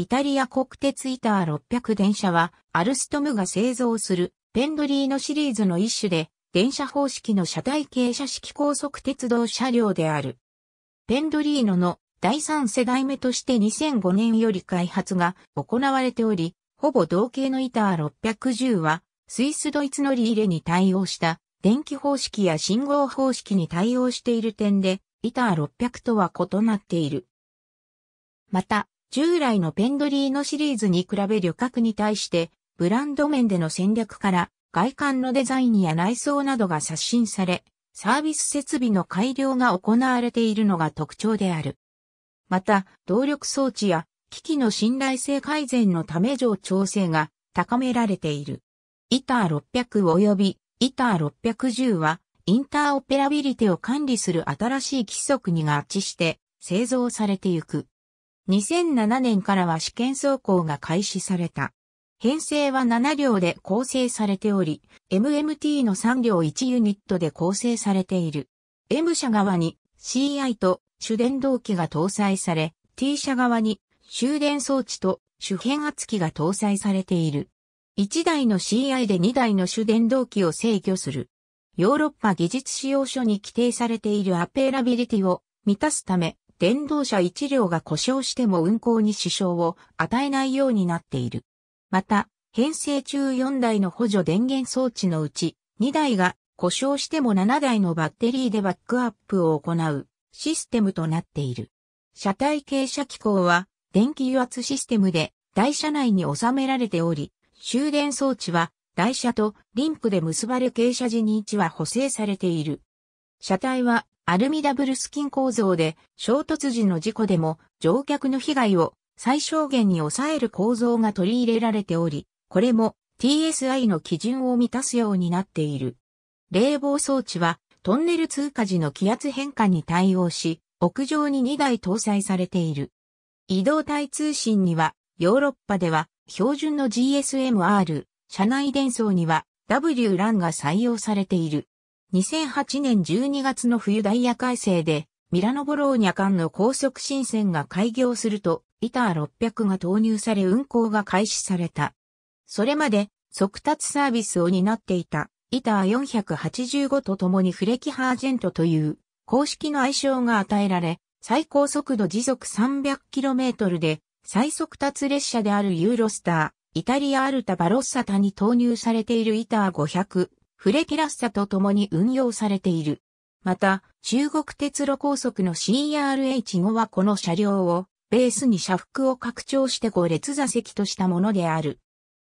イタリア国鉄イター600電車は、アルストムが製造するペンドリーノシリーズの一種で、電車方式の車体傾斜式高速鉄道車両である。ペンドリーノの第三世代目として2005年より開発が行われており、ほぼ同型のイター610は、スイスドイツのリーレに対応した電気方式や信号方式に対応している点で、イター600とは異なっている。また、従来のペンドリーノシリーズに比べ旅客に対して、ブランド面での戦略から外観のデザインや内装などが刷新され、サービス設備の改良が行われているのが特徴である。また、動力装置や機器の信頼性改善のため上調整が高められている。イター600及びイター610はインターオペラビリティを管理する新しい規則に合致して製造されていく。2007年からは試験走行が開始された。編成は7両で構成されており、MMT の3両1ユニットで構成されている。M 車側に CI と主電動機が搭載され、T 車側に終電装置と主変圧機が搭載されている。1台の CI で2台の主電動機を制御する。ヨーロッパ技術使用書に規定されているアペーラビリティを満たすため、電動車1両が故障しても運行に支障を与えないようになっている。また、編成中4台の補助電源装置のうち、2台が故障しても7台のバッテリーでバックアップを行うシステムとなっている。車体傾斜機構は電気油圧システムで台車内に収められており、終電装置は台車とリンクで結ばれ傾斜時に位置は補正されている。車体はアルミダブルスキン構造で衝突時の事故でも乗客の被害を最小限に抑える構造が取り入れられており、これも TSI の基準を満たすようになっている。冷房装置はトンネル通過時の気圧変化に対応し、屋上に2台搭載されている。移動体通信にはヨーロッパでは標準の GSMR、車内伝送には WLAN が採用されている。2008年12月の冬ダイヤ改正で、ミラノボローニャ間の高速新線が開業すると、イター600が投入され運行が開始された。それまで、速達サービスを担っていた、イター485と共にフレキハージェントという、公式の愛称が与えられ、最高速度時速 300km で、最速達列車であるユーロスター、イタリアアルタバロッサタに投入されているイター500、フレキラッサと共に運用されている。また、中国鉄路高速の CRH5 はこの車両をベースに車幅を拡張して5列座席としたものである。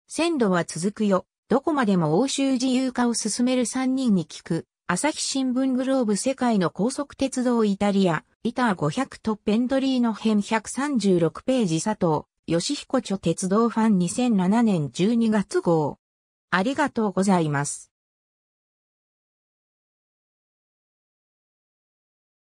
線路は続くよ。どこまでも欧州自由化を進める3人に聞く。朝日新聞グローブ世界の高速鉄道イタリア、イター500とペンドリーの編136ページ佐藤、吉彦著鉄道ファン2007年12月号。ありがとうございます。